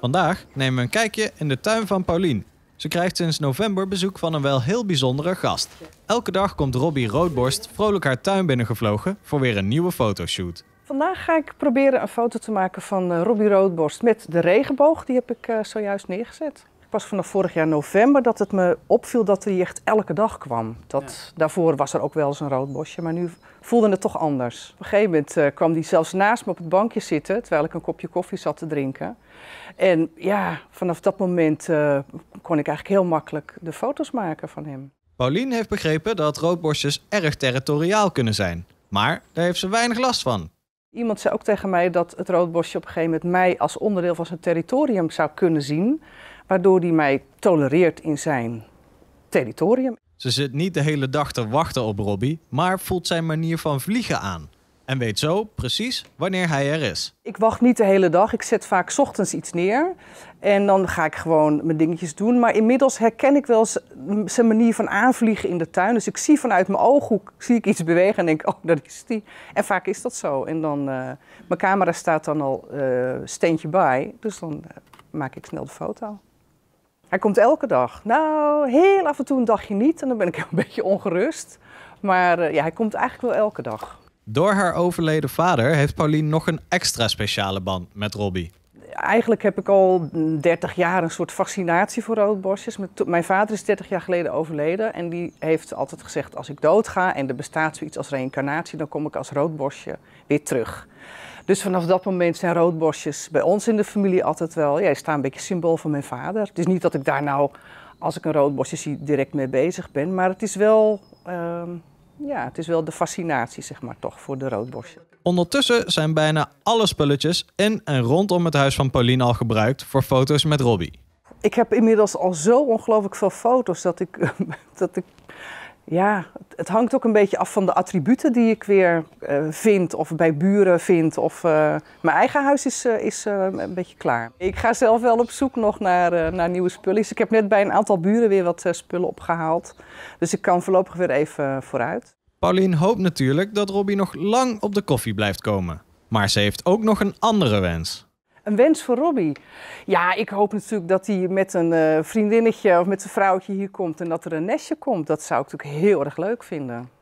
Vandaag nemen we een kijkje in de tuin van Paulien. Ze krijgt sinds november bezoek van een wel heel bijzondere gast. Elke dag komt Robbie Roodborst vrolijk haar tuin binnengevlogen voor weer een nieuwe fotoshoot. Vandaag ga ik proberen een foto te maken van eh, Robbie Roodborst met de regenboog. Die heb ik eh, zojuist neergezet pas vanaf vorig jaar november dat het me opviel dat hij echt elke dag kwam. Dat, Daarvoor was er ook wel eens een rood bosje, maar nu voelde het toch anders. Op een gegeven moment eh, kwam hij zelfs naast me op het bankje zitten, terwijl ik een kopje koffie zat te drinken. En ja, vanaf dat moment eh, kon ik eigenlijk heel makkelijk de foto's maken van hem. Paulien heeft begrepen dat roodborstjes erg territoriaal kunnen zijn. Maar daar heeft ze weinig last van. Iemand zei ook tegen mij dat het roodborstje op een gegeven moment mij als onderdeel van zijn territorium zou kunnen zien waardoor hij mij tolereert in zijn territorium. Ze zit niet de hele dag te wachten op Robbie, maar voelt zijn manier van vliegen aan. En weet zo precies wanneer hij er is. Ik wacht niet de hele dag. Ik zet vaak ochtends iets neer. En dan ga ik gewoon mijn dingetjes doen. Maar inmiddels herken ik wel zijn manier van aanvliegen in de tuin. Dus ik zie vanuit mijn ooghoek zie ik iets bewegen en denk, oh, dat is die. En vaak is dat zo. En dan, eh, mijn camera staat dan al uh, steentje bij. Dus dan eh, maak ik snel de foto. Hij komt elke dag. Nou, heel af en toe een dagje niet en dan ben ik een beetje ongerust. Maar eh, ja, hij komt eigenlijk wel elke dag. Door haar overleden vader heeft Pauline nog een extra speciale band met Robbie eigenlijk heb ik al 30 jaar een soort vaccinatie voor roodborstjes. Mijn vader is 30 jaar geleden overleden en die heeft altijd gezegd: als ik doodga en er bestaat zoiets als reïncarnatie, dan kom ik als roodborstje weer terug. Dus vanaf dat moment zijn roodborstjes bij ons in de familie altijd wel. Ja, staan een beetje symbool van mijn vader. Het is niet dat ik daar nou, als ik een roodborstje zie, direct mee bezig ben, maar het is wel. Ehm, ja, het is wel de fascinatie, zeg maar, toch voor de roodborstje. Ondertussen zijn bijna alle spulletjes in en rondom het huis van Pauline al gebruikt voor foto's met Robbie. Ik heb inmiddels al zo ongelooflijk veel foto's dat ik, dat ik ja, het, hangt ook een beetje af van de attributen die ik weer eh, vind of bij buren vind. Of, eh, mijn eigen huis is, eh, is een beetje klaar. Ik ga zelf wel op zoek nog naar, naar nieuwe spullen. Dus ik heb net bij een aantal buren weer wat spullen opgehaald. Dus ik kan voorlopig weer even vooruit. Paulien hoopt natuurlijk dat Robbie nog lang op de koffie blijft komen. Maar ze heeft ook nog een andere wens. Een wens voor Robbie? Ja, ik hoop natuurlijk dat hij met een eh, vriendinnetje of met zijn vrouwtje hier komt en dat er een nestje komt. Dat zou ik natuurlijk heel erg leuk vinden.